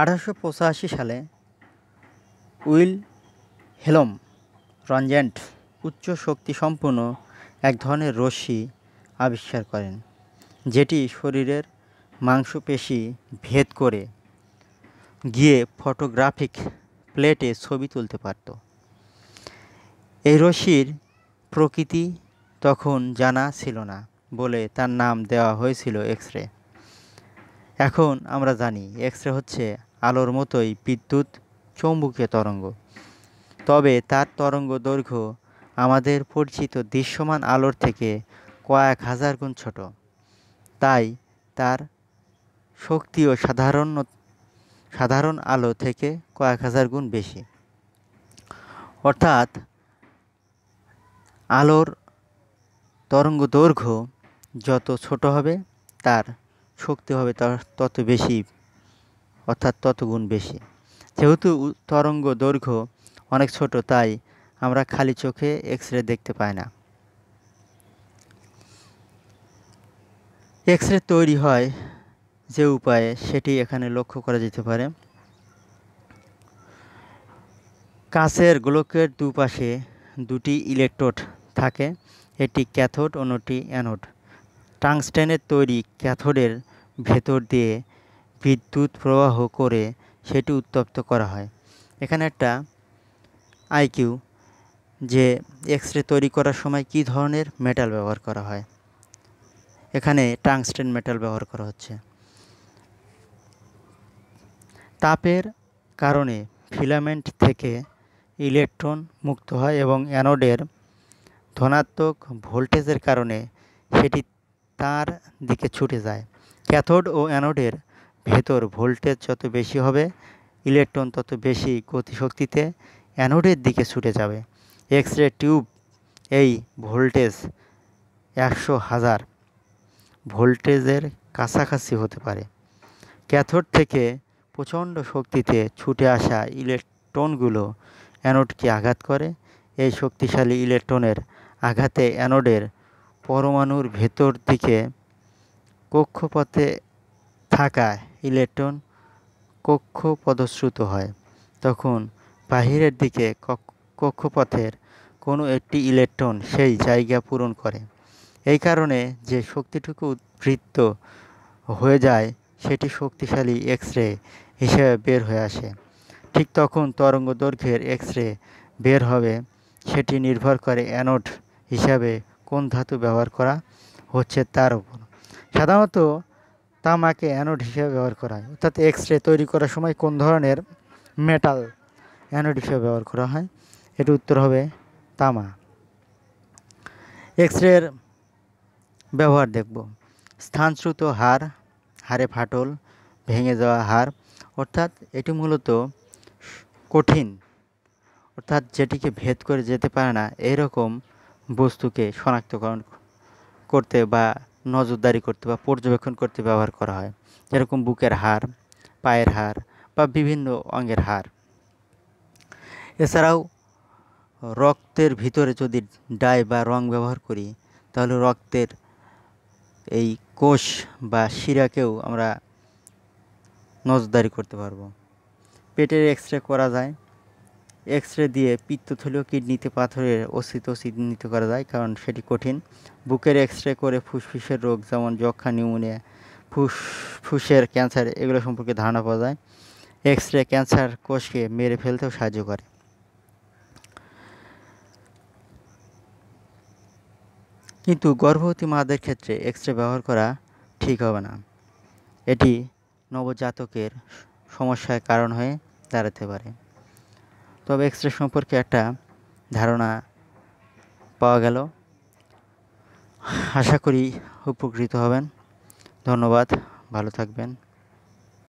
আঠারোশো সালে will helm রঞ্জেন্ট উচ্চ শক্তি সম্পন্ন এক ধরনের রশ্মি আবিষ্কার করেন যেটি শরীরের মাংসপেশি ভেদ করে গিয়ে ফটোগ্রাফিক প্লেটে ছবি তুলতে পারত এই রশ্মির প্রকৃতি তখন জানা ছিল না বলে তার নাম দেওয়া হয়েছিল এক্স রে এখন আমরা জানি এক্স রে হচ্ছে আলোর মতোই বিদ্যুৎ চৌম্বকীয় তরঙ্গ তবে তার তরঙ্গ দৈর্ঘ্য আমাদের পরিচিত দৃশ্যমান আলোর থেকে কয়েক হাজার গুণ ছোট তাই তার শক্তিও সাধারণ সাধারণ আলো থেকে কয়েক হাজার গুণ বেশি অর্থাৎ আলোর তরঙ্গ দৈর্ঘ্য যত ছোট হবে তার শক্তি হবে তত বেশি অর্থাৎ ততগুণ বেশি যেহেতু তরঙ্গ দৈর্ঘ্য অনেক ছোট তাই আমরা খালি চোখে এক্স রে দেখতে পাই না এক্স রে তৈরি হয় যে উপায়ে সেটি এখানে লক্ষ্য করা যেতে পারে কাঁচের গোলকের দুপাশে দুটি ইলেকট্রোড থাকে এটি ক্যাথোড অন্যটি অ্যানোড টাংস্টেনের তৈরি ক্যাথোডের ভেতর দিয়ে বিদ্যুৎ প্রবাহ করে সেটি উত্তপ্ত করা হয় এখানে একটা আইকিউ যে এক্স রে তৈরি করার সময় কি ধরনের মেটাল ব্যবহার করা হয় এখানে টাংস্টেন মেটাল ব্যবহার করা হচ্ছে তাপের কারণে ফিলামেন্ট থেকে ইলেকট্রন মুক্ত হয় এবং অ্যানোডের ধনাত্মক ভোল্টেজের কারণে সেটি তার দিকে ছুটে যায় ক্যাথোড ও অ্যানোডের ভেতর ভোল্টেজ যত বেশি হবে ইলেকট্রন তত বেশি গতিশক্তিতে অ্যানোডের দিকে ছুটে যাবে এক্স রে টিউব এই ভোল্টেজ একশো হাজার ভোল্টেজের কাছাকাছি হতে পারে ক্যাথোড থেকে প্রচণ্ড শক্তিতে ছুটে আসা ইলেকট্রনগুলো অ্যানোডকে আঘাত করে এই শক্তিশালী ইলেকট্রনের আঘাতে অ্যানোডের পরমাণুর ভেতর দিকে কক্ষপথে থাকায় ইলেকট্রন কক্ষ পদশ্রুত হয় তখন বাহিরের দিকে কক্ষপথের কোনো একটি ইলেকট্রন সেই জায়গা পূরণ করে এই কারণে যে শক্তিটুকু উদ্বৃত্ত হয়ে যায় সেটি শক্তিশালী এক্স রে হিসেবে বের হয়ে আসে ঠিক তখন তরঙ্গ দৈর্ঘ্যের এক্স রে বের হবে সেটি নির্ভর করে অ্যানোড হিসাবে কোন ধাতু ব্যবহার করা হচ্ছে তার উপর সাধারণত তামাকে অ্যানোড হিসেবে ব্যবহার করা হয় অর্থাৎ এক্স রে তৈরি করার সময় কোন ধরনের মেটাল অ্যানোড হিসেবে ব্যবহার করা হয় এটি উত্তর হবে তামা এক্স রের ব্যবহার দেখব স্থানচ্যুত হার হারে ফাটল ভেঙে যাওয়া হার অর্থাৎ এটি মূলত কঠিন অর্থাৎ যেটিকে ভেদ করে যেতে পারে না এরকম বস্তুকে শনাক্তকরণ করতে বা নজরদারি করতে বা পর্যবেক্ষণ করতে ব্যবহার করা হয় যেরকম বুকের হার পায়ের হার বা বিভিন্ন অঙ্গের হার এছাড়াও রক্তের ভিতরে যদি ডাই বা রং ব্যবহার করি তাহলে রক্তের এই কোষ বা শিরাকেও আমরা নজরদারি করতে পারবো পেটের এক্স রে করা যায় এক্স রে দিয়ে পিত্তথলীয় কিডনিতে পাথরের অস্তিত্ব চিহ্নিত করা যায় কারণ সেটি কঠিন বুকের এক্স রে করে ফুসফুসের রোগ যেমন যক্ষা নিউমোনিয়া ফুসফুসের ক্যান্সার এগুলো সম্পর্কে ধারণা পাওয়া যায় এক্স রে ক্যান্সার কোষকে মেরে ফেলতেও সাহায্য করে কিন্তু গর্ভবতী মাদের ক্ষেত্রে এক্স রে ব্যবহার করা ঠিক হবে না এটি নবজাতকের সমস্যার কারণ হয়ে দাঁড়াতে পারে তবে এক্স রে সম্পর্কে একটা ধারণা পাওয়া গেল আশা করি উপকৃত হবেন ধন্যবাদ ভালো থাকবেন